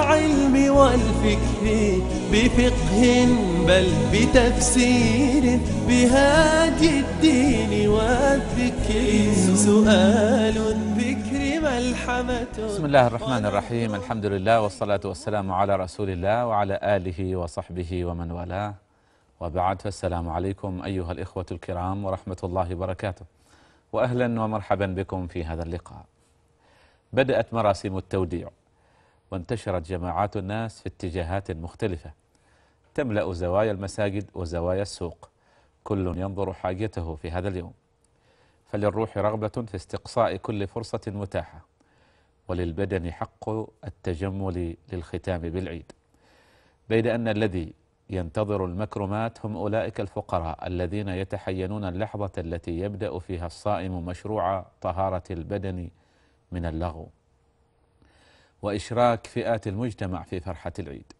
العلم والفكر بفقه بل بتفسير بهادي الدين والذكر سؤال ذكر ملحمة بسم الله الرحمن الرحيم الحمد لله والصلاة والسلام على رسول الله وعلى آله وصحبه ومن والاه وبعد فالسلام عليكم أيها الإخوة الكرام ورحمة الله وبركاته وأهلا ومرحبا بكم في هذا اللقاء بدأت مراسم التوديع وانتشرت جماعات الناس في اتجاهات مختلفة تملأ زوايا المساجد وزوايا السوق كل ينظر حاجته في هذا اليوم فللروح رغبة في استقصاء كل فرصة متاحة وللبدن حق التجمل للختام بالعيد بيد أن الذي ينتظر المكرمات هم أولئك الفقراء الذين يتحينون اللحظة التي يبدأ فيها الصائم مشروع طهارة البدن من اللغو وإشراك فئات المجتمع في فرحة العيد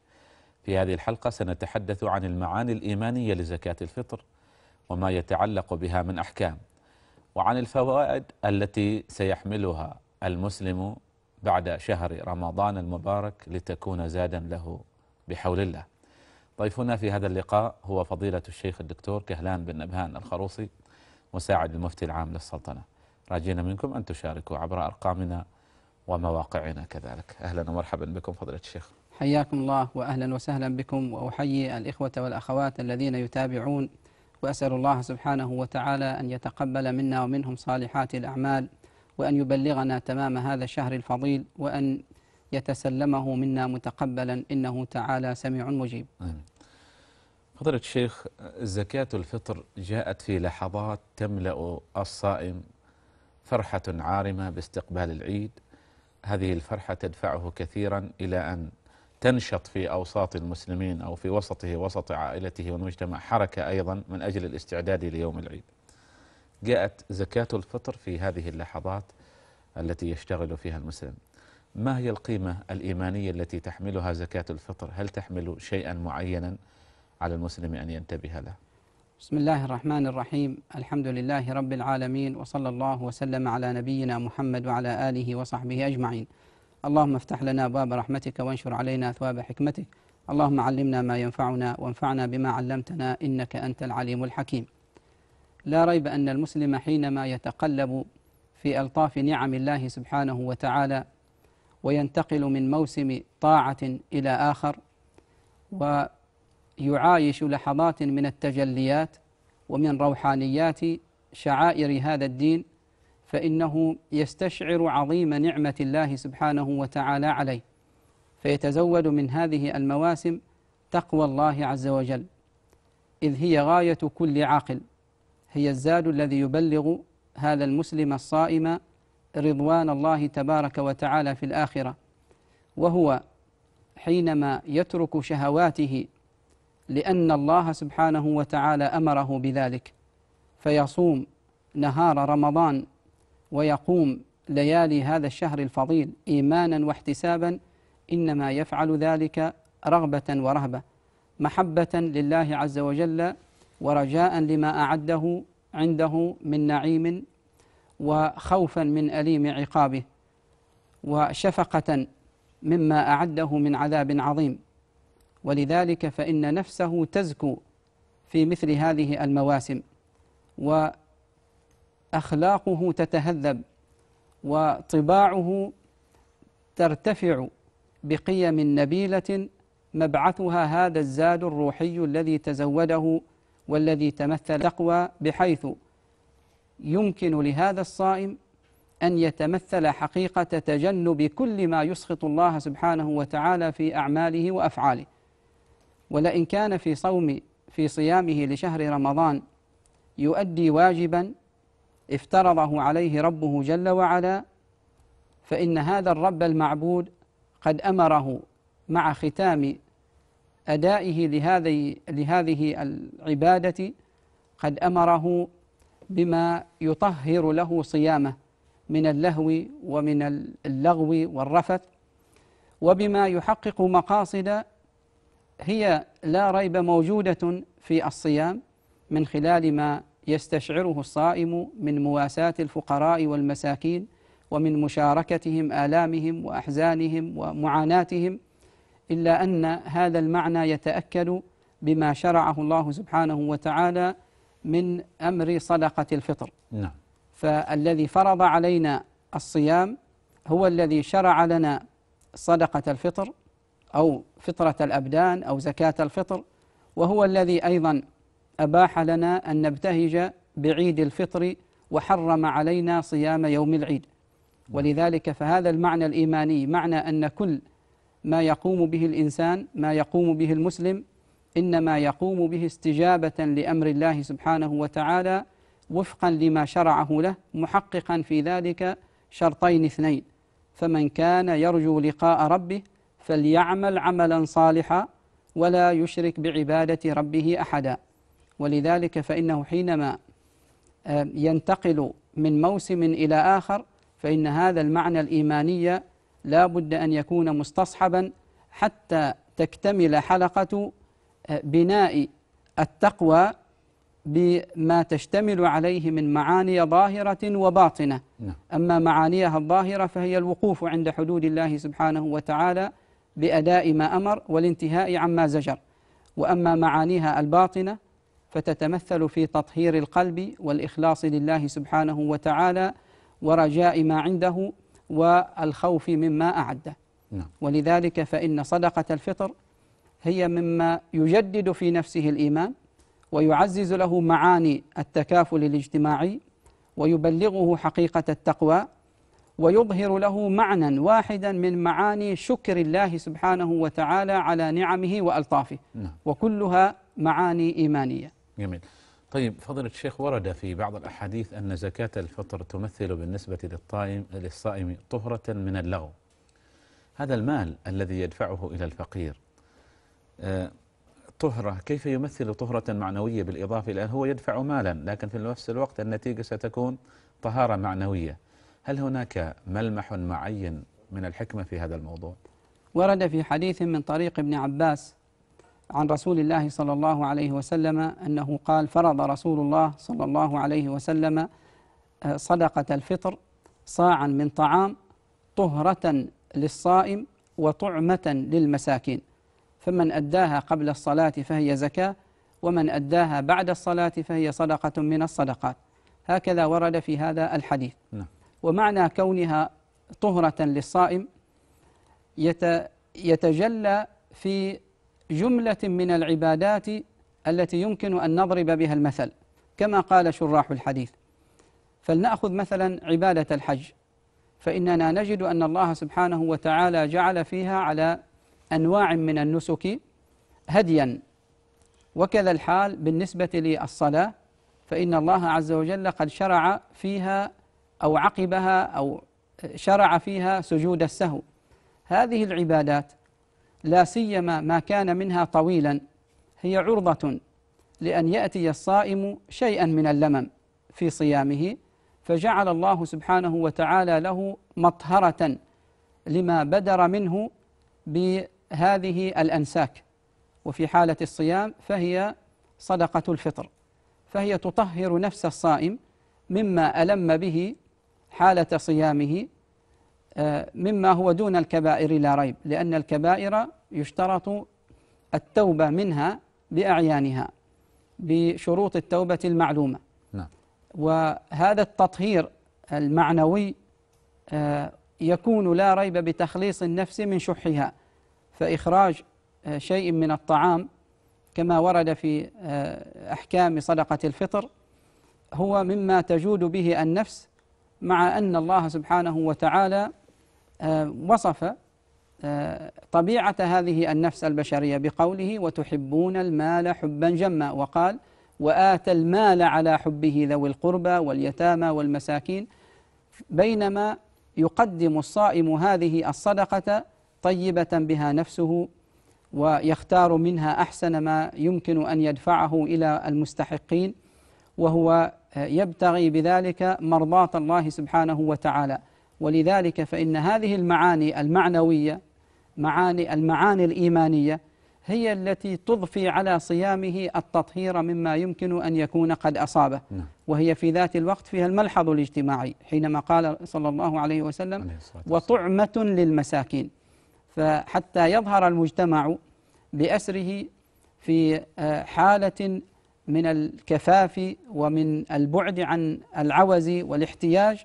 في هذه الحلقة سنتحدث عن المعاني الإيمانية لزكاة الفطر وما يتعلق بها من أحكام وعن الفوائد التي سيحملها المسلم بعد شهر رمضان المبارك لتكون زادا له بحول الله ضيفنا في هذا اللقاء هو فضيلة الشيخ الدكتور كهلان بن نبهان الخروصي مساعد المفتي العام للسلطنة راجينا منكم أن تشاركوا عبر أرقامنا ومواقعنا كذلك أهلا ومرحبا بكم فضيلة الشيخ حياكم الله وأهلا وسهلا بكم وأحيي الإخوة والأخوات الذين يتابعون وأسأل الله سبحانه وتعالى أن يتقبل منا ومنهم صالحات الأعمال وأن يبلغنا تمام هذا الشهر الفضيل وأن يتسلمه منا متقبلا إنه تعالى سميع مجيب آمين. فضيلة الشيخ زكاة الفطر جاءت في لحظات تملأ الصائم فرحة عارمة باستقبال العيد هذه الفرحة تدفعه كثيرا إلى أن تنشط في أوساط المسلمين أو في وسطه وسط عائلته والمجتمع حركة أيضا من أجل الاستعداد ليوم العيد جاءت زكاة الفطر في هذه اللحظات التي يشتغل فيها المسلم ما هي القيمة الإيمانية التي تحملها زكاة الفطر هل تحمل شيئا معينا على المسلم أن ينتبه له بسم الله الرحمن الرحيم الحمد لله رب العالمين وصلى الله وسلم على نبينا محمد وعلى آله وصحبه أجمعين اللهم افتح لنا باب رحمتك وانشر علينا أثواب حكمتك اللهم علمنا ما ينفعنا وانفعنا بما علمتنا إنك أنت العليم الحكيم لا ريب أن المسلم حينما يتقلب في ألطاف نعم الله سبحانه وتعالى وينتقل من موسم طاعة إلى آخر و يعايش لحظات من التجليات ومن روحانيات شعائر هذا الدين فإنه يستشعر عظيم نعمة الله سبحانه وتعالى عليه فيتزود من هذه المواسم تقوى الله عز وجل إذ هي غاية كل عاقل هي الزاد الذي يبلغ هذا المسلم الصائم رضوان الله تبارك وتعالى في الآخرة وهو حينما يترك شهواته لأن الله سبحانه وتعالى أمره بذلك فيصوم نهار رمضان ويقوم ليالي هذا الشهر الفضيل إيمانا واحتسابا إنما يفعل ذلك رغبة ورهبة محبة لله عز وجل ورجاء لما أعده عنده من نعيم وخوفا من أليم عقابه وشفقة مما أعده من عذاب عظيم ولذلك فإن نفسه تزكو في مثل هذه المواسم وأخلاقه تتهذب وطباعه ترتفع بقيم نبيلة مبعثها هذا الزاد الروحي الذي تزوده والذي تمثل تقوى بحيث يمكن لهذا الصائم أن يتمثل حقيقة تجنب كل ما يسخط الله سبحانه وتعالى في أعماله وأفعاله ولئن كان في صوم في صيامه لشهر رمضان يؤدي واجبا افترضه عليه ربه جل وعلا فإن هذا الرب المعبود قد أمره مع ختام أدائه لهذه لهذه العبادة قد أمره بما يطهر له صيامه من اللهو ومن اللغو والرفث وبما يحقق مقاصد هي لا ريب موجودة في الصيام من خلال ما يستشعره الصائم من مواساة الفقراء والمساكين ومن مشاركتهم آلامهم وأحزانهم ومعاناتهم إلا أن هذا المعنى يتأكد بما شرعه الله سبحانه وتعالى من أمر صدقة الفطر نعم. فالذي فرض علينا الصيام هو الذي شرع لنا صدقة الفطر أو فطرة الأبدان أو زكاة الفطر وهو الذي أيضا أباح لنا أن نبتهج بعيد الفطر وحرم علينا صيام يوم العيد ولذلك فهذا المعنى الإيماني معنى أن كل ما يقوم به الإنسان ما يقوم به المسلم إنما يقوم به استجابة لأمر الله سبحانه وتعالى وفقا لما شرعه له محققا في ذلك شرطين اثنين فمن كان يرجو لقاء ربه فليعمل عملا صالحا ولا يشرك بعبادة ربه أحدا ولذلك فإنه حينما آه، ينتقل من موسم إلى آخر فإن هذا المعنى الإيماني لا بد أن يكون مستصحبا حتى تكتمل حلقة آه، بناء التقوى بما تشتمل عليه من معاني ظاهرة وباطنة نعم. أما معانيها الظاهرة فهي الوقوف عند حدود الله سبحانه وتعالى بأداء ما أمر والانتهاء عما زجر وأما معانيها الباطنة فتتمثل في تطهير القلب والإخلاص لله سبحانه وتعالى ورجاء ما عنده والخوف مما أعده نعم. ولذلك فإن صدقة الفطر هي مما يجدد في نفسه الإيمان ويعزز له معاني التكافل الاجتماعي ويبلغه حقيقة التقوى ويظهر له معنى واحدا من معاني شكر الله سبحانه وتعالى على نعمه وألطافه نعم. وكلها معاني إيمانية جميل طيب فضل الشيخ ورد في بعض الأحاديث أن زكاة الفطر تمثل بالنسبة للطائم للصائم طهرة من اللغو هذا المال الذي يدفعه إلى الفقير آه، طهرة كيف يمثل طهرة معنوية بالإضافة إلى هو يدفع مالا لكن في نفس الوقت النتيجة ستكون طهارة معنوية هل هناك ملمح معين من الحكمة في هذا الموضوع ورد في حديث من طريق ابن عباس عن رسول الله صلى الله عليه وسلم أنه قال فرض رسول الله صلى الله عليه وسلم آه، صدقة الفطر صاعا من طعام طهرة للصائم وطعمة للمساكين فمن أداها قبل الصلاة فهي زكاة ومن أداها بعد الصلاة فهي صدقة من الصدقات هكذا ورد في هذا الحديث نعم ومعنى كونها طهرة للصائم يتجلى في جملة من العبادات التي يمكن أن نضرب بها المثل كما قال شراح الحديث فلنأخذ مثلا عبادة الحج فإننا نجد أن الله سبحانه وتعالى جعل فيها على أنواع من النسك هديا وكذا الحال بالنسبة للصلاة فإن الله عز وجل قد شرع فيها أو عقبها أو شرع فيها سجود السهو هذه العبادات لا سيما ما كان منها طويلا هي عرضة لأن يأتي الصائم شيئا من اللمم في صيامه فجعل الله سبحانه وتعالى له مطهرة لما بدر منه بهذه الأنساك وفي حالة الصيام فهي صدقة الفطر فهي تطهر نفس الصائم مما ألم به حالة صيامه آه، مما هو دون الكبائر لا ريب لأن الكبائر يشترط التوبة منها بأعيانها بشروط التوبة المعلومة نعم. وهذا التطهير المعنوي آه، يكون لا ريب بتخليص النفس من شحها فإخراج آه، شيء من الطعام كما ورد في أحكام صدقة الفطر هو مما تجود به النفس مع أن الله سبحانه وتعالى آه، وصف آه، طبيعة هذه النفس البشرية بقوله وتحبون المال حبا جما وقال وآتى المال على حبه ذوي القربى واليتامى والمساكين بينما يقدم الصائم هذه الصدقة طيبة بها نفسه ويختار منها أحسن ما يمكن أن يدفعه إلى المستحقين وهو آه، يبتغي بذلك مرضاة الله سبحانه وتعالى ولذلك فإن هذه المعاني المعنوية معاني المعاني الإيمانية هي التي تضفي على صيامه التطهير مما يمكن أن يكون قد أصابه نعم. وهي في ذات الوقت فيها الملحظ الاجتماعي حينما قال صلى الله عليه وسلم وطعمة للمساكين فحتى يظهر المجتمع بأسره في آه، حالة من الكفاف ومن البعد عن العوز والاحتياج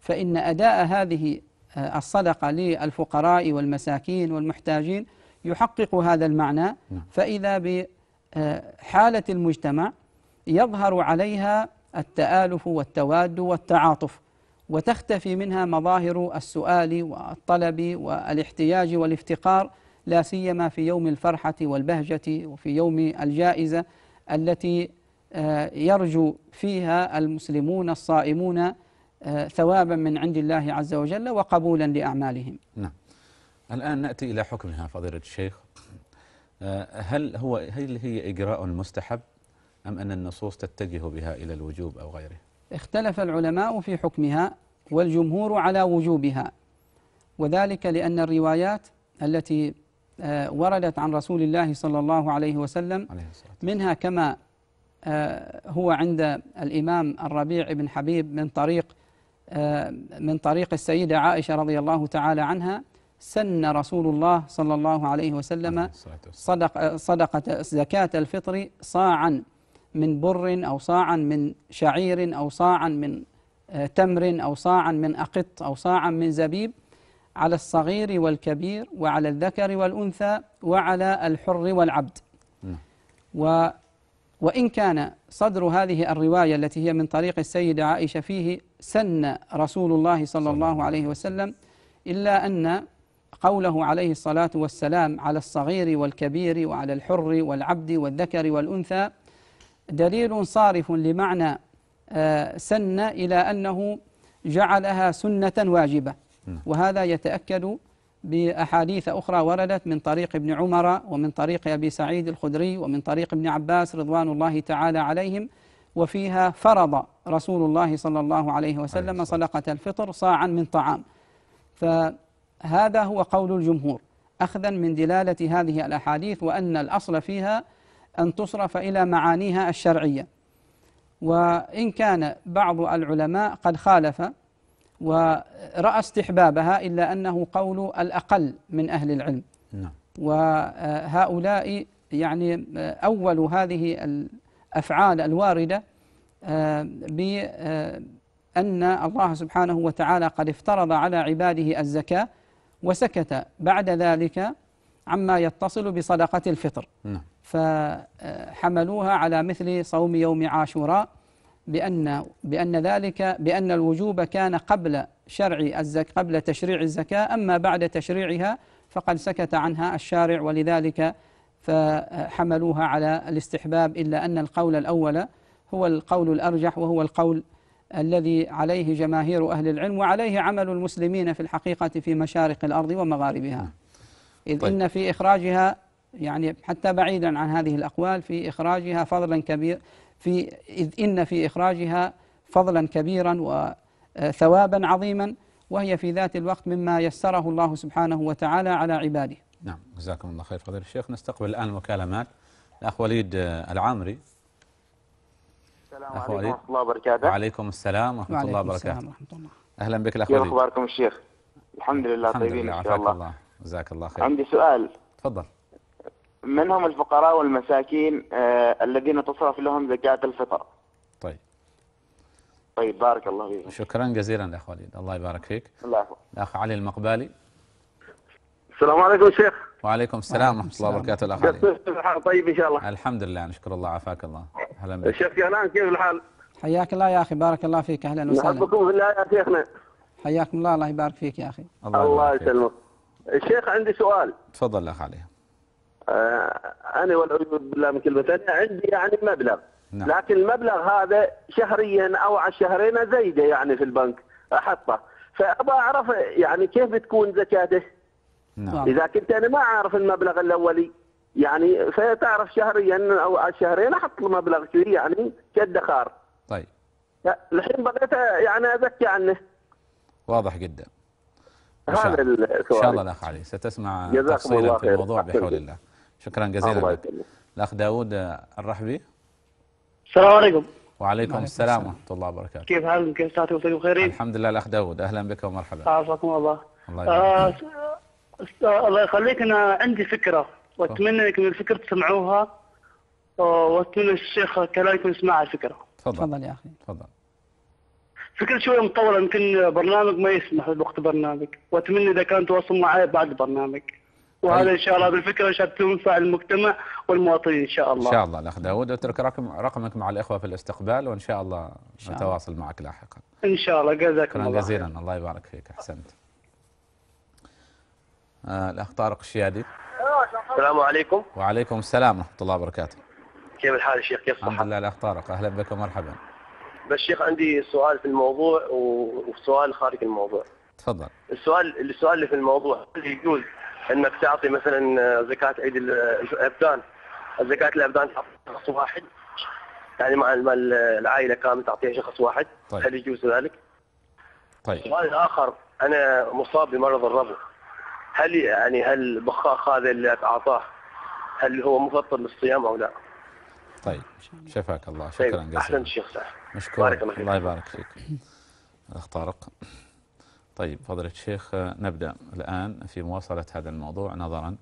فإن أداء هذه آه، الصدقة للفقراء والمساكين والمحتاجين يحقق هذا المعنى نعم. فإذا بحالة آه، المجتمع يظهر عليها التآلف والتواد والتعاطف وتختفي منها مظاهر السؤال والطلب والاحتياج والافتقار لا سيما في يوم الفرحة والبهجة وفي يوم الجائزة التي آه، يرجو فيها المسلمون الصائمون آه، ثوابا من عند الله عز وجل وقبولا لأعمالهم نعم الآن نأتي إلى حكمها فضيلة الشيخ آه، هل هو هل هي إجراء مستحب أم أن النصوص تتجه بها إلى الوجوب أو غيره اختلف العلماء في حكمها والجمهور على وجوبها وذلك لأن الروايات التي آه، وردت عن رسول الله صلى الله عليه وسلم منها كما آه، هو عند الإمام الربيع بن حبيب من طريق آه، من طريق السيدة عائشة رضي الله تعالى عنها سن رسول الله صلى الله عليه وسلم صدق صدقة زكاة الفطر صاعا من بر أو صاعا من شعير أو صاعا من تمر أو صاعا من أقط أو صاعا من زبيب على الصغير والكبير وعلى الذكر والأنثى وعلى الحر والعبد نعم. و وإن كان صدر هذه الرواية التي هي من طريق السيدة عائشة فيه سن رسول الله صلى الله عليه وسلم إلا أن قوله عليه الصلاة والسلام على الصغير والكبير وعلى الحر والعبد والذكر والأنثى دليل صارف لمعنى آه، سن إلى أنه جعلها سنة واجبة وهذا يتأكد بأحاديث أخرى وردت من طريق ابن عمر ومن طريق أبي سعيد الخدري ومن طريق ابن عباس رضوان الله تعالى عليهم وفيها فرض رسول الله صلى الله عليه وسلم صدقة الفطر صاعا من طعام فهذا هو قول الجمهور أخذا من دلالة هذه الأحاديث وأن الأصل فيها أن تصرف إلى معانيها الشرعية وإن كان بعض العلماء قد خالف ورأى استحبابها إلا أنه قول الأقل من أهل العلم نعم. وهؤلاء يعني أول هذه الأفعال الواردة آه، بأن الله سبحانه وتعالى قد افترض على عباده الزكاة وسكت بعد ذلك عما يتصل بصدقة الفطر نعم. فحملوها على مثل صوم يوم عاشوراء بأن بأن ذلك بأن الوجوب كان قبل شرع الزك قبل تشريع الزكاة أما بعد تشريعها فقد سكت عنها الشارع ولذلك فحملوها على الاستحباب إلا أن القول الأول هو القول الأرجح وهو القول الذي عليه جماهير أهل العلم وعليه عمل المسلمين في الحقيقة في مشارق الأرض ومغاربها إذ طيب. إن في إخراجها يعني حتى بعيدا عن هذه الأقوال في إخراجها فضلا كبير في إذ إن في إخراجها فضلا كبيرا وثوابا آه، عظيما وهي في ذات الوقت مما يسره الله سبحانه وتعالى على عباده نعم جزاكم الله خير فضيل الشيخ نستقبل الآن المكالمات الأخ وليد آه، العامري السلام عليكم ورحمة الله وبركاته وعليكم السلام ورحمة وعليكم الله وبركاته السلام ورحمة الله أهلا بك الأخ وليد كيف أخباركم الشيخ؟ الحمد لله الحمد طيبين إن شاء الله جزاك الله خير عندي سؤال تفضل من هم الفقراء والمساكين آه، الذين تصرف لهم زكاة الفطر طيب طيب بارك الله فيك شكرا جزيلا يا وليد الله يبارك فيك الله الأخ علي المقبالي السلام عليكم شيخ وعليكم السلام ورحمة الله وبركاته الأخ علي طيب إن شاء الله الحمد لله نشكر الله عافاك الله أهلا بك الشيخ كنان كيف الحال حياك الله يا أخي بارك الله فيك أهلا وسهلا نحبكم في الله يا شيخنا حياكم الله الله يبارك فيك يا أخي الله, الله يسلمك الشيخ عندي سؤال تفضل أخ علي آه، انا والعوذ بالله من كلمه انا عندي يعني مبلغ نعم. لكن المبلغ هذا شهريا او على شهرين زايده يعني في البنك احطه فابى اعرف يعني كيف بتكون زكاته نعم. اذا كنت انا ما اعرف المبلغ الاولي يعني فتعرف شهريا او على شهرين احط مبلغ كذي يعني كادخار طيب الحين بغيت يعني ازكي عنه واضح جدا هذا السؤال ان شاء الله الاخ علي ستسمع تفصيلا في الموضوع بحول الله شكرا جزيلا الله الأخ داوود آه، الرحبي السلام عليكم وعليكم السلام ورحمة الله وبركاته كيف حالكم كيف صحتكم وصحتكم بخير الحمد لله الأخ داوود أهلا بك ومرحبا عافاكم الله الله, يسلمك آه، آه، الله يخليك أنا عندي فكرة وأتمنى أنكم الفكرة تسمعوها وأتمنى الشيخ كلامكم يسمع الفكرة تفضل تفضل يا أخي تفضل فكرة شوية مطولة يمكن برنامج ما يسمح بوقت برنامج وأتمنى إذا كان تواصل معي بعد البرنامج وهذا طيب. ان شاء الله بالفكره ان شاء الله تنفع المجتمع والمواطنين ان شاء الله. ان شاء الله الاخ داوود اترك رقم رقمك مع الاخوه في الاستقبال وان شاء الله نتواصل معك لاحقا. ان شاء الله جزاك الله شكرا جزيلا الله يبارك فيك احسنت. آه الاخ طارق الشيادي. السلام عليكم. وعليكم السلام ورحمه الله وبركاته. كيف الحال يا شيخ كيف الحمد لله الاخ طارق اهلا بك ومرحبا. بس شيخ عندي سؤال في الموضوع وسؤال خارج الموضوع. تفضل. السؤال السؤال اللي في الموضوع هل يجوز انك تعطي مثلا آه، زكاه عيد الابدان آه، زكاه الابدان تعطيها شخص واحد يعني مع العائله كامله تعطيها شخص واحد طيب. هل يجوز ذلك؟ طيب سؤال اخر انا مصاب بمرض الربو هل يعني هل البخاخ هذا اللي اعطاه هل هو مفطر للصيام او لا؟ طيب شفاك الله طيب. شكرا جزيلا احسنت شيخ مشكور بارك الله يبارك فيك اخ طارق طيب فضيلة الشيخ نبدأ الآن في مواصلة هذا الموضوع نظرا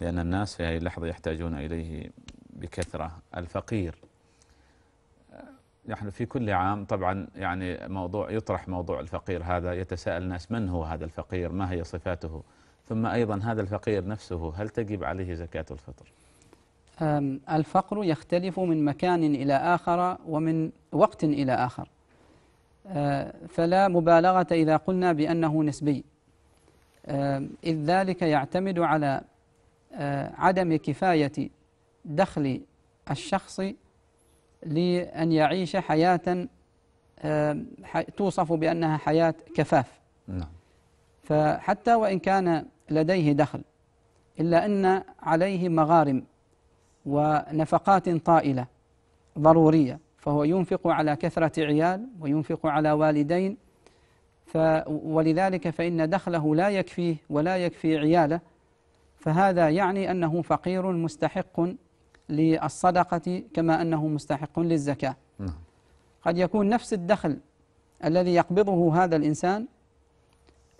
لأن الناس في هذه اللحظة يحتاجون إليه بكثرة الفقير نحن في كل عام طبعا يعني موضوع يطرح موضوع الفقير هذا يتساءل الناس من هو هذا الفقير ما هي صفاته ثم أيضا هذا الفقير نفسه هل تجب عليه زكاة الفطر الفقر يختلف من مكان إلى آخر ومن وقت إلى آخر آه، فلا مبالغة إذا قلنا بأنه نسبي آه، إذ ذلك يعتمد على آه، عدم كفاية دخل الشخص لأن يعيش حياة توصف بأنها حياة كفاف نعم. فحتى وإن كان لديه دخل إلا أن عليه مغارم ونفقات طائلة ضرورية فهو ينفق على كثرة عيال وينفق على والدين ف ولذلك فإن دخله لا يكفيه ولا يكفي عياله فهذا يعني أنه فقير مستحق للصدقة كما أنه مستحق للزكاة نعم. قد يكون نفس الدخل الذي يقبضه هذا الإنسان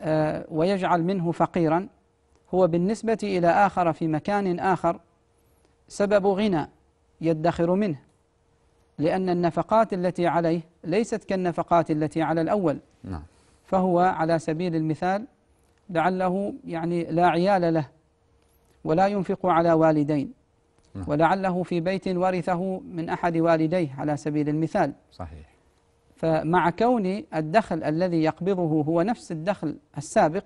آه، ويجعل منه فقيرا هو بالنسبة إلى آخر في مكان آخر سبب غنى يدخر منه لأن النفقات التي عليه ليست كالنفقات التي على الأول نعم. فهو على سبيل المثال لعله يعني لا عيال له ولا ينفق على والدين نعم. ولعله في بيت ورثه من أحد والديه على سبيل المثال صحيح فمع كون الدخل الذي يقبضه هو نفس الدخل السابق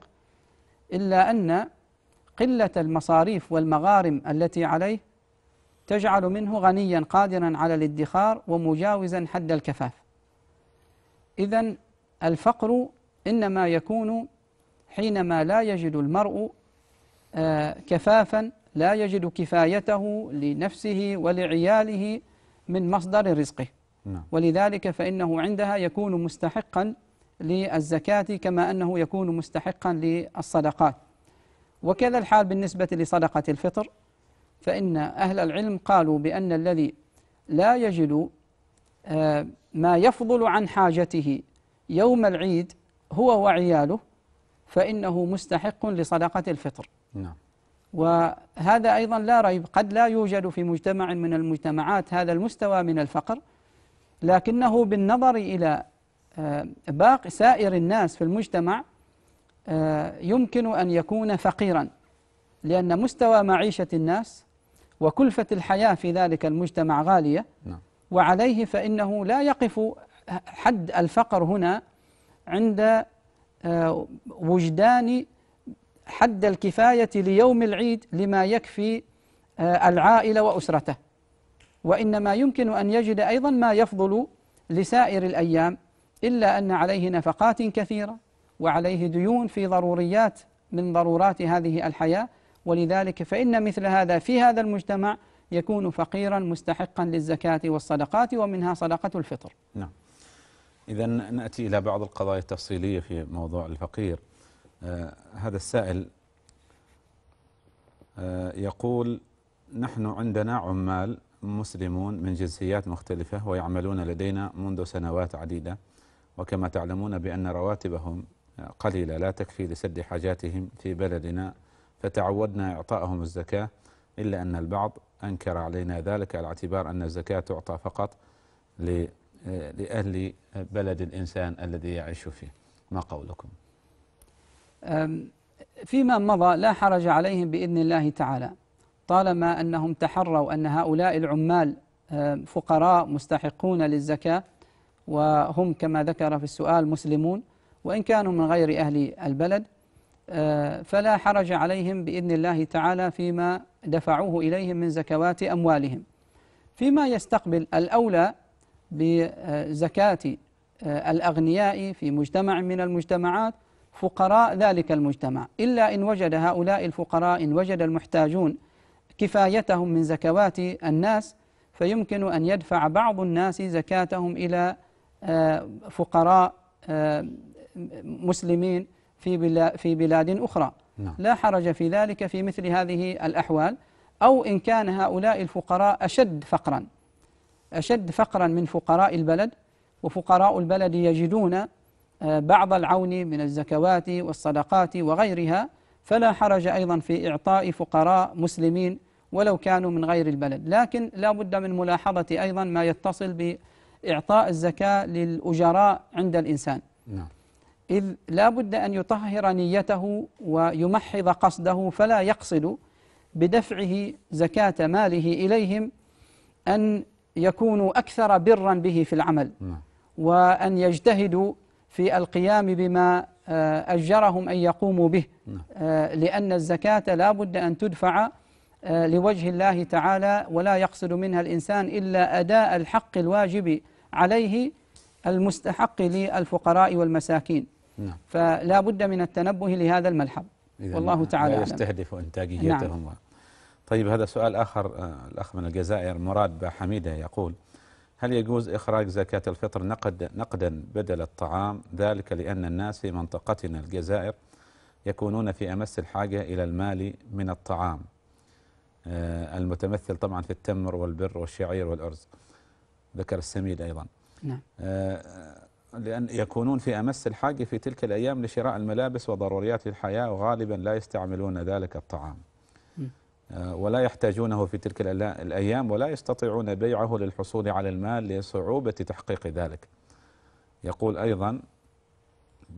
إلا أن قلة المصاريف والمغارم التي عليه تجعل منه غنيا قادرا على الادخار ومجاوزا حد الكفاف إذا الفقر إنما يكون حينما لا يجد المرء آه، كفافا لا يجد كفايته لنفسه ولعياله من مصدر رزقه نعم. ولذلك فإنه عندها يكون مستحقا للزكاة كما أنه يكون مستحقا للصدقات وكذا الحال بالنسبة لصدقة الفطر فإن أهل العلم قالوا بأن الذي لا يجد آه، ما يفضل عن حاجته يوم العيد هو وعياله فإنه مستحق لصدقة الفطر نعم. وهذا أيضا لا ريب قد لا يوجد في مجتمع من المجتمعات هذا المستوى من الفقر لكنه بالنظر إلى آه، باقي سائر الناس في المجتمع آه، يمكن أن يكون فقيرا لأن مستوى معيشة الناس وكلفة الحياة في ذلك المجتمع غالية نعم. وعليه فإنه لا يقف حد الفقر هنا عند آه، وجدان حد الكفاية ليوم العيد لما يكفي آه، العائلة وأسرته وإنما يمكن أن يجد أيضا ما يفضل لسائر الأيام إلا أن عليه نفقات كثيرة وعليه ديون في ضروريات من ضرورات هذه الحياة ولذلك فإن مثل هذا في هذا المجتمع يكون فقيرا مستحقا للزكاة والصدقات ومنها صدقة الفطر نعم إذا نأتي إلى بعض القضايا التفصيلية في موضوع الفقير آه هذا السائل آه يقول نحن عندنا عمال مسلمون من جنسيات مختلفة ويعملون لدينا منذ سنوات عديدة وكما تعلمون بأن رواتبهم قليلة لا تكفي لسد حاجاتهم في بلدنا فتعودنا إعطائهم الزكاة إلا أن البعض أنكر علينا ذلك على اعتبار أن الزكاة تعطى فقط لأهل بلد الإنسان الذي يعيش فيه ما قولكم فيما مضى لا حرج عليهم بإذن الله تعالى طالما أنهم تحروا أن هؤلاء العمال فقراء مستحقون للزكاة وهم كما ذكر في السؤال مسلمون وإن كانوا من غير أهل البلد آه، فلا حرج عليهم بإذن الله تعالى فيما دفعوه إليهم من زكوات أموالهم فيما يستقبل الأولى بزكاة آه، الأغنياء في مجتمع من المجتمعات فقراء ذلك المجتمع إلا إن وجد هؤلاء الفقراء إن وجد المحتاجون كفايتهم من زكوات الناس فيمكن أن يدفع بعض الناس زكاتهم إلى آه، فقراء مسلمين في في بلاد أخرى نعم. لا حرج في ذلك في مثل هذه الأحوال أو إن كان هؤلاء الفقراء أشد فقرا أشد فقرا من فقراء البلد وفقراء البلد يجدون آه، بعض العون من الزكوات والصدقات وغيرها فلا حرج أيضا في إعطاء فقراء مسلمين ولو كانوا من غير البلد لكن لا بد من ملاحظة أيضا ما يتصل بإعطاء الزكاة للأجراء عند الإنسان نعم إذ لا بد أن يطهر نيته ويمحض قصده فلا يقصد بدفعه زكاة ماله إليهم أن يكونوا أكثر برا به في العمل نعم. وأن يجتهدوا في القيام بما آه، أجرهم أن يقوموا به نعم. آه، لأن الزكاة لا بد أن تدفع آه، لوجه الله تعالى ولا يقصد منها الإنسان إلا أداء الحق الواجب عليه المستحق للفقراء والمساكين نعم. فلا بد من التنبه لهذا الملحب والله تعالى لا يستهدف إنتاجيتهم نعم. طيب هذا سؤال آخر آه، الأخ من الجزائر مراد بحميده يقول هل يجوز إخراج زكاة الفطر نقد نقدا بدل الطعام ذلك لأن الناس في منطقتنا الجزائر يكونون في أمس الحاجة إلى المال من الطعام آه، المتمثل طبعا في التمر والبر والشعير والأرز ذكر السميد أيضا نعم آه، لأن يكونون في أمس الحاجة في تلك الأيام لشراء الملابس وضروريات الحياة وغالبا لا يستعملون ذلك الطعام آه، ولا يحتاجونه في تلك الأيام ولا يستطيعون بيعه للحصول على المال لصعوبة تحقيق ذلك يقول أيضا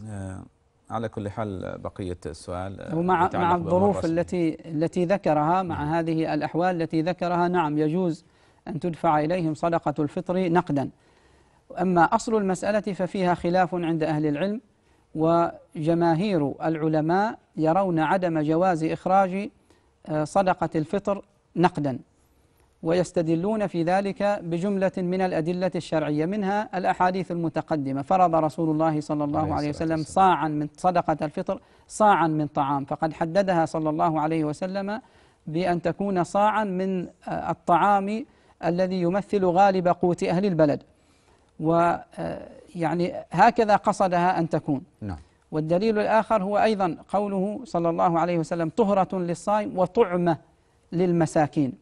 آه، على كل حال بقية السؤال آه، ومع مع الظروف التي التي ذكرها مع م. نعم. هذه الأحوال التي ذكرها نعم يجوز أن تدفع إليهم صدقة الفطر نقدا أما أصل المسألة ففيها خلاف عند أهل العلم وجماهير العلماء يرون عدم جواز إخراج آه، صدقة الفطر نقدا ويستدلون في ذلك بجملة من الأدلة الشرعية منها الأحاديث المتقدمة فرض رسول الله صلى الله عليه وسلم صاعا من صدقة الفطر صاعا من طعام فقد حددها صلى الله عليه وسلم بأن تكون صاعا من آه، الطعام الذي يمثل غالب قوت أهل البلد ويعني آه، هكذا قصدها أن تكون نعم والدليل الآخر هو أيضا قوله صلى الله عليه وسلم طهرة للصائم وطعمة للمساكين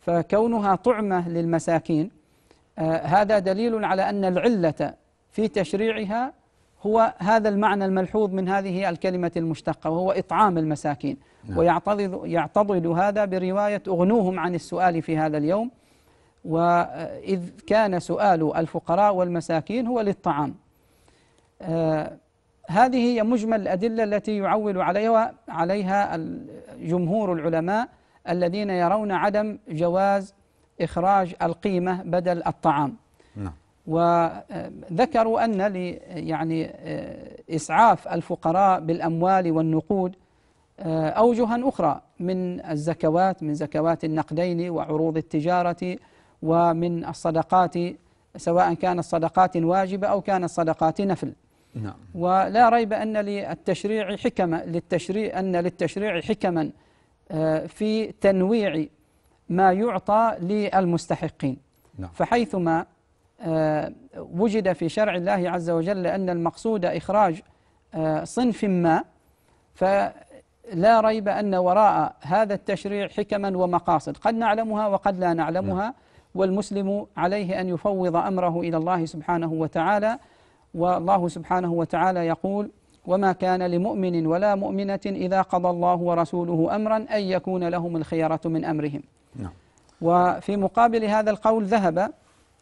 فكونها طعمة للمساكين آه، هذا دليل على أن العلة في تشريعها هو هذا المعنى الملحوظ من هذه الكلمة المشتقة وهو إطعام المساكين نعم. ويعتضد يعتضد هذا برواية أغنوهم عن السؤال في هذا اليوم وإذ كان سؤال الفقراء والمساكين هو للطعام آه، هذه هي مجمل الأدلة التي يعول عليها عليها جمهور العلماء الذين يرون عدم جواز إخراج القيمة بدل الطعام نعم. وذكروا أن يعني آه، إسعاف الفقراء بالأموال والنقود آه، أوجها أخرى من الزكوات من زكوات النقدين وعروض التجارة ومن الصدقات سواء كانت صدقات واجبة أو كانت صدقات نفل نعم. ولا ريب أن للتشريع حكمة للتشريع أن للتشريع حكما آه، في تنويع ما يعطى للمستحقين نعم. فحيثما آه، وجد في شرع الله عز وجل أن المقصود إخراج آه، صنف ما فلا ريب أن وراء هذا التشريع حكما ومقاصد قد نعلمها وقد لا نعلمها نعم. والمسلم عليه أن يفوض أمره إلى الله سبحانه وتعالى والله سبحانه وتعالى يقول وما كان لمؤمن ولا مؤمنة إذا قضى الله ورسوله أمرا أن يكون لهم الخيارة من أمرهم نعم. وفي مقابل هذا القول ذهب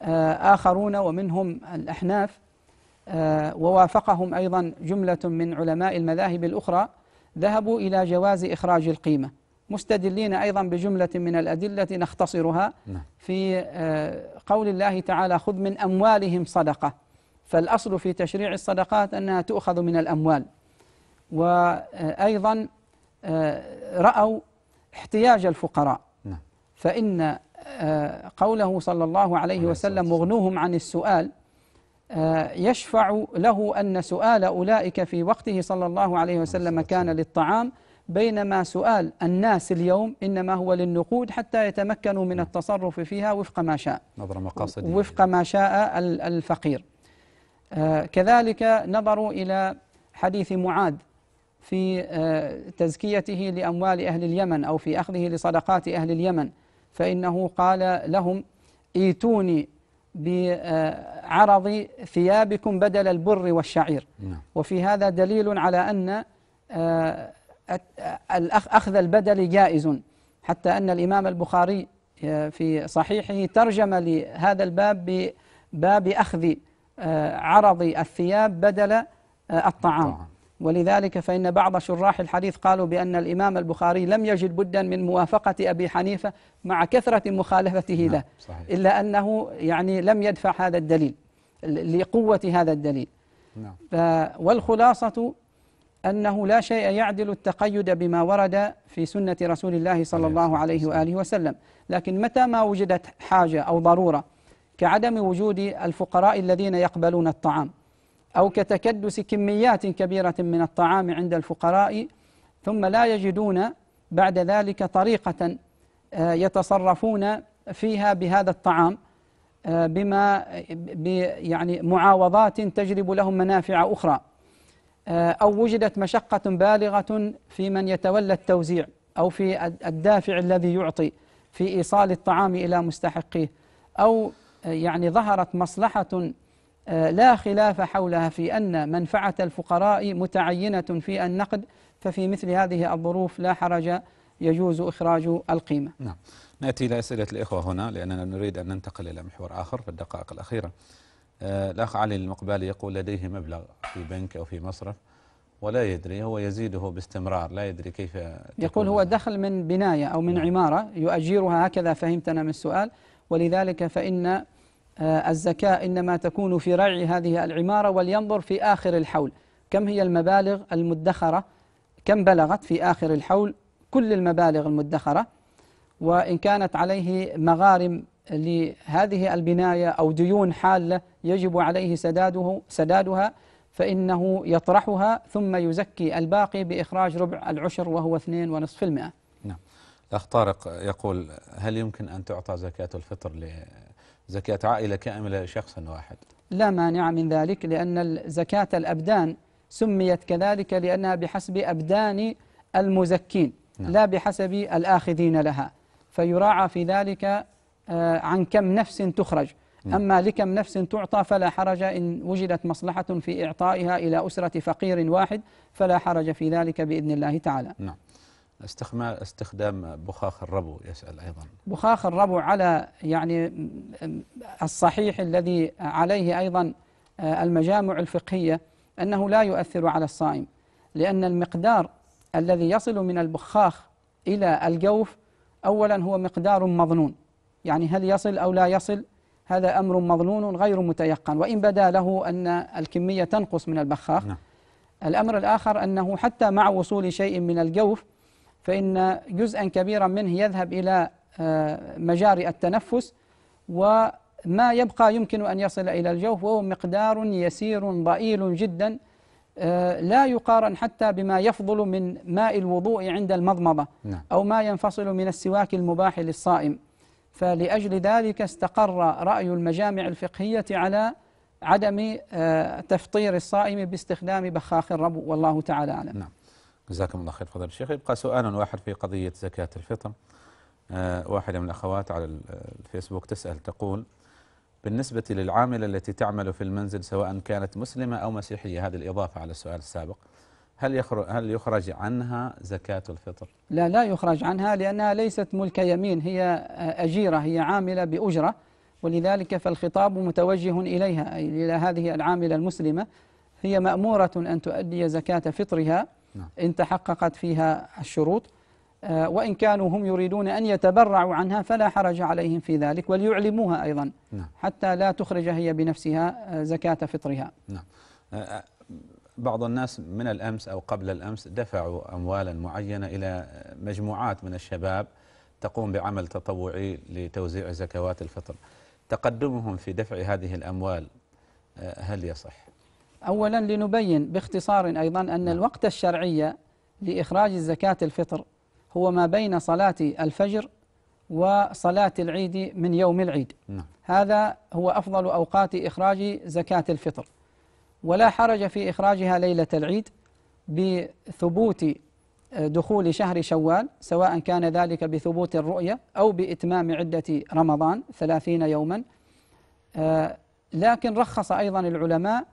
آه، آخرون ومنهم الأحناف آه، ووافقهم أيضا جملة من علماء المذاهب الأخرى ذهبوا إلى جواز إخراج القيمة مستدلين أيضا بجملة من الأدلة نختصرها نعم. في آه، قول الله تعالى خذ من أموالهم صدقة فالأصل في تشريع الصدقات أنها تؤخذ من الأموال وأيضا آه، رأوا احتياج الفقراء نعم. فإن آه، قوله صلى الله عليه وسلم مغنوهم عن السؤال يشفع له أن سؤال أولئك في وقته صلى الله عليه وسلم كان للطعام بينما سؤال الناس اليوم إنما هو للنقود حتى يتمكنوا من نعم. التصرف فيها وفق ما شاء نظر مقاصد وفق ما شاء الفقير آه، كذلك نظروا إلى حديث معاذ في آه، تزكيته لأموال أهل اليمن أو في أخذه لصدقات أهل اليمن فإنه قال لهم ايتوني بعرض ثيابكم بدل البر والشعير نعم. وفي هذا دليل على أن آه، أخذ البدل جائز حتى أن الإمام البخاري آه، في صحيحه ترجم لهذا الباب بباب أخذ آه، عرض الثياب بدل آه، الطعام ولذلك فإن بعض شراح الحديث قالوا بأن الإمام البخاري لم يجد بدا من موافقة أبي حنيفة مع كثرة مخالفته نعم، له صحيح. إلا أنه يعني لم يدفع هذا الدليل لقوة هذا الدليل نعم. والخلاصة أنه لا شيء يعدل التقيد بما ورد في سنة رسول الله صلى الله عليه وآله وسلم لكن متى ما وجدت حاجة أو ضرورة كعدم وجود الفقراء الذين يقبلون الطعام أو كتكدس كميات كبيرة من الطعام عند الفقراء ثم لا يجدون بعد ذلك طريقة آه، يتصرفون فيها بهذا الطعام آه، بما يعني معاوضات تجلب لهم منافع أخرى آه، أو وجدت مشقة بالغة في من يتولى التوزيع أو في الدافع الذي يعطي في إيصال الطعام إلى مستحقيه أو آه، يعني ظهرت مصلحة آه، لا خلاف حولها في أن منفعة الفقراء متعينة في النقد ففي مثل هذه الظروف لا حرج يجوز إخراج القيمة نعم نأتي إلى أسئلة الإخوة هنا لأننا نريد أن ننتقل إلى محور آخر في الدقائق الأخيرة الأخ علي المقبالي يقول لديه مبلغ في بنك أو في مصرف ولا يدري هو يزيده باستمرار لا يدري كيف يقول هو دخل من بناية أو من نعم. عمارة يؤجرها هكذا فهمت أنا من السؤال ولذلك فإن آه، الزكاة إنما تكون في رعي هذه العمارة ولينظر في آخر الحول كم هي المبالغ المدخرة كم بلغت في آخر الحول كل المبالغ المدخرة وإن كانت عليه مغارم لهذه البناية أو ديون حالة يجب عليه سداده سدادها فإنه يطرحها ثم يزكي الباقي بإخراج ربع العشر وهو 2.5% نعم الأخ طارق يقول هل يمكن أن تعطى زكاة الفطر لزكاة عائلة كاملة لشخص واحد لا مانع من ذلك لأن زكاة الأبدان سميت كذلك لأنها بحسب أبدان المزكين نعم. لا بحسب الآخذين لها فيراعى في ذلك آه، عن كم نفس تخرج أما لكم نفس تعطى فلا حرج إن وجدت مصلحة في إعطائها إلى أسرة فقير واحد فلا حرج في ذلك بإذن الله تعالى نعم استخدام بخاخ الربو يسأل أيضا بخاخ الربو على يعني الصحيح الذي عليه أيضا آه، المجامع الفقهية أنه لا يؤثر على الصائم لأن المقدار الذي يصل من البخاخ إلى الجوف أولا هو مقدار مظنون يعني هل يصل أو لا يصل هذا أمر مظنون غير متيقن وإن بدا له أن الكمية تنقص من البخاخ نعم. الأمر الآخر أنه حتى مع وصول شيء من الجوف فإن جزءا كبيرا منه يذهب إلى آه، مجاري التنفس وما يبقى يمكن أن يصل إلى الجوف وهو مقدار يسير ضئيل جدا آه، لا يقارن حتى بما يفضل من ماء الوضوء عند المضمضة نعم. أو ما ينفصل من السواك المباح للصائم فلأجل ذلك استقر رأي المجامع الفقهية على عدم آه، تفطير الصائم باستخدام بخاخ الربو والله تعالى أعلم نعم جزاكم الله خير فضل الشيخ يبقى سؤال واحد في قضية زكاة الفطر آه، واحدة من الأخوات على الفيسبوك تسأل تقول بالنسبة للعاملة التي تعمل في المنزل سواء كانت مسلمة أو مسيحية هذه الإضافة على السؤال السابق هل يخرج هل يخرج عنها زكاة الفطر؟ لا لا يخرج عنها لأنها ليست ملك يمين هي أجيرة هي عاملة بأجرة ولذلك فالخطاب متوجه إليها أي إلى هذه العاملة المسلمة هي مأمورة أن تؤدي زكاة فطرها نعم. إن تحققت فيها الشروط آه، وإن كانوا هم يريدون أن يتبرعوا عنها فلا حرج عليهم في ذلك وليعلموها أيضا نعم. حتى لا تخرج هي بنفسها آه، زكاة فطرها نعم. آه، بعض الناس من الأمس أو قبل الأمس دفعوا أموالا معينة إلى مجموعات من الشباب تقوم بعمل تطوعي لتوزيع زكوات الفطر تقدمهم في دفع هذه الأموال آه، هل يصح؟ أولا لنبين باختصار أيضا أن نعم. الوقت الشرعي لإخراج زكاة الفطر هو ما بين صلاة الفجر وصلاة العيد من يوم العيد نعم. هذا هو أفضل أوقات إخراج زكاة الفطر ولا حرج في إخراجها ليلة العيد بثبوت آه، دخول شهر شوال سواء كان ذلك بثبوت الرؤية أو بإتمام عدة رمضان ثلاثين يوما آه، لكن رخص أيضا العلماء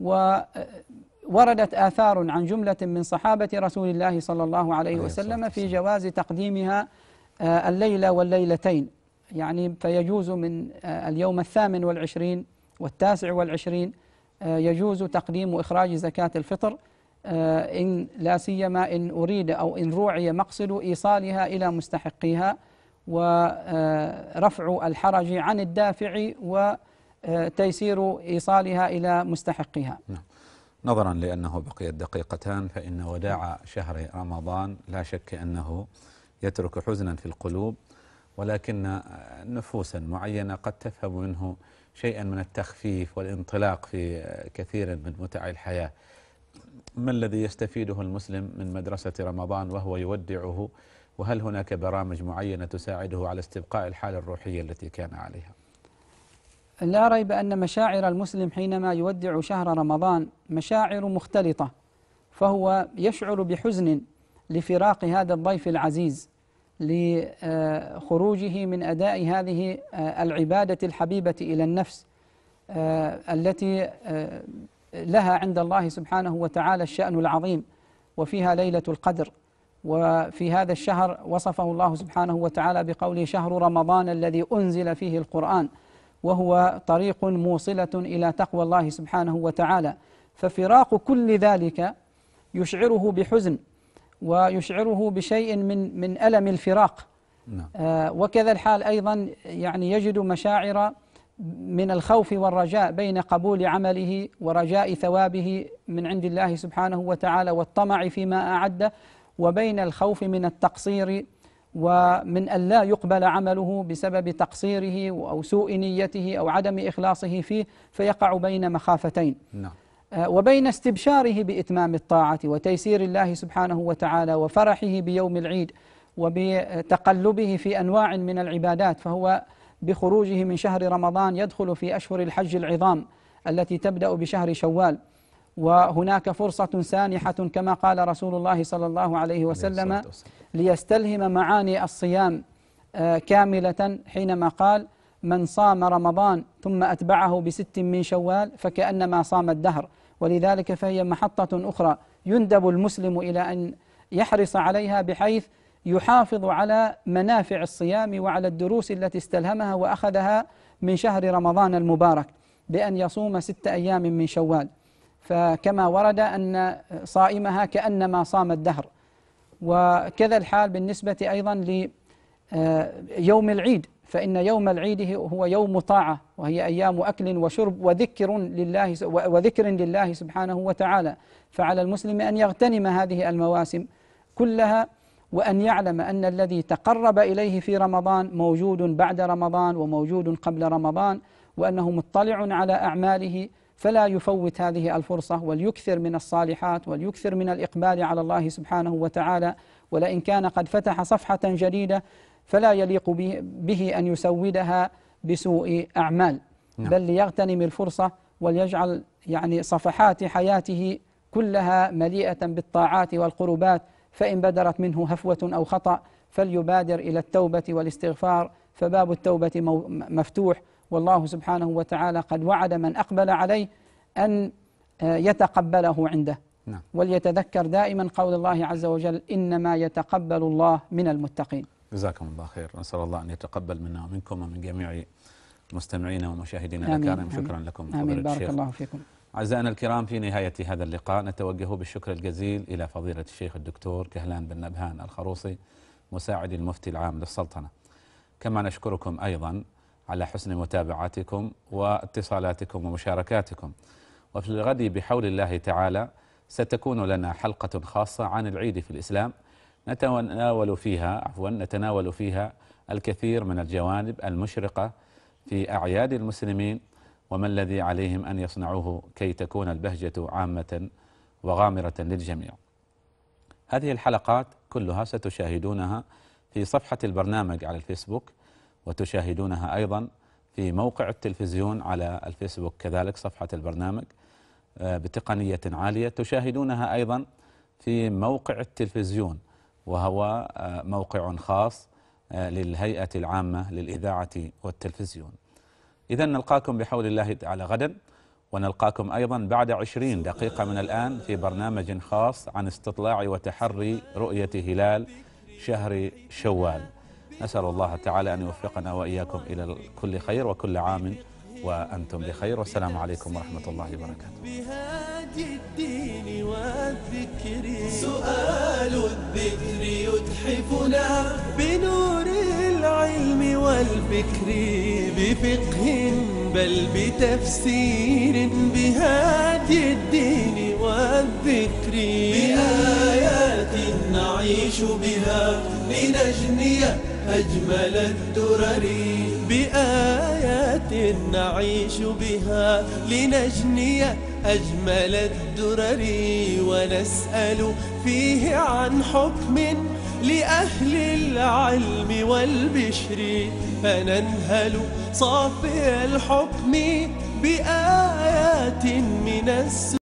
ووردت آه، آثار عن جملة من صحابة رسول الله صلى الله عليه وسلم في جواز تقديمها الليلة والليلتين يعني فيجوز من اليوم الثامن والعشرين والتاسع والعشرين آه، يجوز تقديم إخراج زكاة الفطر آه، إن لا سيما إن أريد أو إن روعي مقصد إيصالها إلى مستحقيها ورفع آه، الحرج عن الدافع وتيسير إيصالها إلى مستحقها نعم. نظرا لأنه بقيت دقيقتان فإن وداع شهر رمضان لا شك أنه يترك حزنا في القلوب ولكن نفوسا معينة قد تفهم منه شيئا من التخفيف والانطلاق في كثير من متع الحياة ما الذي يستفيده المسلم من مدرسة رمضان وهو يودعه وهل هناك برامج معينة تساعده على استبقاء الحالة الروحية التي كان عليها لا ريب أن مشاعر المسلم حينما يودع شهر رمضان مشاعر مختلطة فهو يشعر بحزن لفراق هذا الضيف العزيز لخروجه من أداء هذه آه، العبادة الحبيبة إلى النفس آه، التي آه، لها عند الله سبحانه وتعالى الشأن العظيم وفيها ليلة القدر وفي هذا الشهر وصفه الله سبحانه وتعالى بقوله شهر رمضان الذي أنزل فيه القرآن وهو طريق موصلة إلى تقوى الله سبحانه وتعالى ففراق كل ذلك يشعره بحزن ويشعره بشيء من من ألم الفراق نعم. آه وكذا الحال أيضا يعني يجد مشاعر من الخوف والرجاء بين قبول عمله ورجاء ثوابه من عند الله سبحانه وتعالى والطمع فيما أعده وبين الخوف من التقصير ومن أن لا يقبل عمله بسبب تقصيره أو سوء نيته أو عدم إخلاصه فيه فيقع بين مخافتين نعم آه، وبين استبشاره بإتمام الطاعة وتيسير الله سبحانه وتعالى وفرحه بيوم العيد وبتقلبه في أنواع من العبادات فهو بخروجه من شهر رمضان يدخل في أشهر الحج العظام التي تبدأ بشهر شوال وهناك فرصة سانحة كما قال رسول الله صلى الله عليه وسلم ليستلهم معاني الصيام آه، كاملة حينما قال من صام رمضان ثم أتبعه بست من شوال فكأنما صام الدهر ولذلك فهي محطة أخرى يندب المسلم إلى أن يحرص عليها بحيث يحافظ على منافع الصيام وعلى الدروس التي استلهمها وأخذها من شهر رمضان المبارك بأن يصوم ستة أيام من شوال فكما ورد أن صائمها كأنما صام الدهر وكذا الحال بالنسبة أيضا ليوم آه، العيد فإن يوم العيد هو يوم طاعة وهي أيام أكل وشرب وذكر لله وذكر لله سبحانه وتعالى فعلى المسلم أن يغتنم هذه المواسم كلها وأن يعلم أن الذي تقرب إليه في رمضان موجود بعد رمضان وموجود قبل رمضان وأنه مطلع على أعماله فلا يفوت هذه الفرصة وليكثر من الصالحات وليكثر من الإقبال على الله سبحانه وتعالى ولئن كان قد فتح صفحة جديدة فلا يليق به أن يسودها بسوء أعمال نعم. بل ليغتنم الفرصة وليجعل يعني صفحات حياته كلها مليئة بالطاعات والقربات فإن بدرت منه هفوة أو خطأ فليبادر إلى التوبة والاستغفار فباب التوبة مفتوح والله سبحانه وتعالى قد وعد من أقبل عليه أن آه، يتقبله عنده نعم. وليتذكر دائما قول الله عز وجل إنما يتقبل الله من المتقين جزاكم الله خير نسأل الله أن يتقبل منا ومنكم ومن جميع مستمعينا ومشاهدينا الأكارم شكرا آمين لكم آمين بارك الشيخ. الله فيكم أعزائنا الكرام في نهاية هذا اللقاء نتوجه بالشكر الجزيل إلى فضيلة الشيخ الدكتور كهلان بن نبهان الخروصي مساعد المفتي العام للسلطنة كما نشكركم أيضا على حسن متابعتكم واتصالاتكم ومشاركاتكم وفي الغد بحول الله تعالى ستكون لنا حلقة خاصة عن العيد في الإسلام نتناول فيها عفوا نتناول فيها الكثير من الجوانب المشرقة في أعياد المسلمين وما الذي عليهم أن يصنعوه كي تكون البهجة عامة وغامرة للجميع هذه الحلقات كلها ستشاهدونها في صفحة البرنامج على الفيسبوك وتشاهدونها أيضا في موقع التلفزيون على الفيسبوك كذلك صفحة البرنامج آه، بتقنية عالية تشاهدونها أيضا في موقع التلفزيون وهو آه، موقع خاص آه، للهيئة العامة للإذاعة والتلفزيون إذا نلقاكم بحول الله تعالى غدا ونلقاكم أيضا بعد عشرين دقيقة من الآن في برنامج خاص عن استطلاع وتحري رؤية هلال شهر شوال نسأل الله تعالى أن يوفقنا وإياكم إلى كل خير وكل عام وأنتم بخير والسلام عليكم ورحمة الله وبركاته بهادي الدين والذكر سؤال الذكر يتحفنا بنور العلم والفكر بفقه بل بتفسير بهادي الدين والذكر بآيات نعيش بها لنجني أجمل الدرر بآيات نعيش بها لنجني أجمل الدرر ونسأل فيه عن حكم لأهل العلم والبشر فننهل صافي الحكم بآيات من السر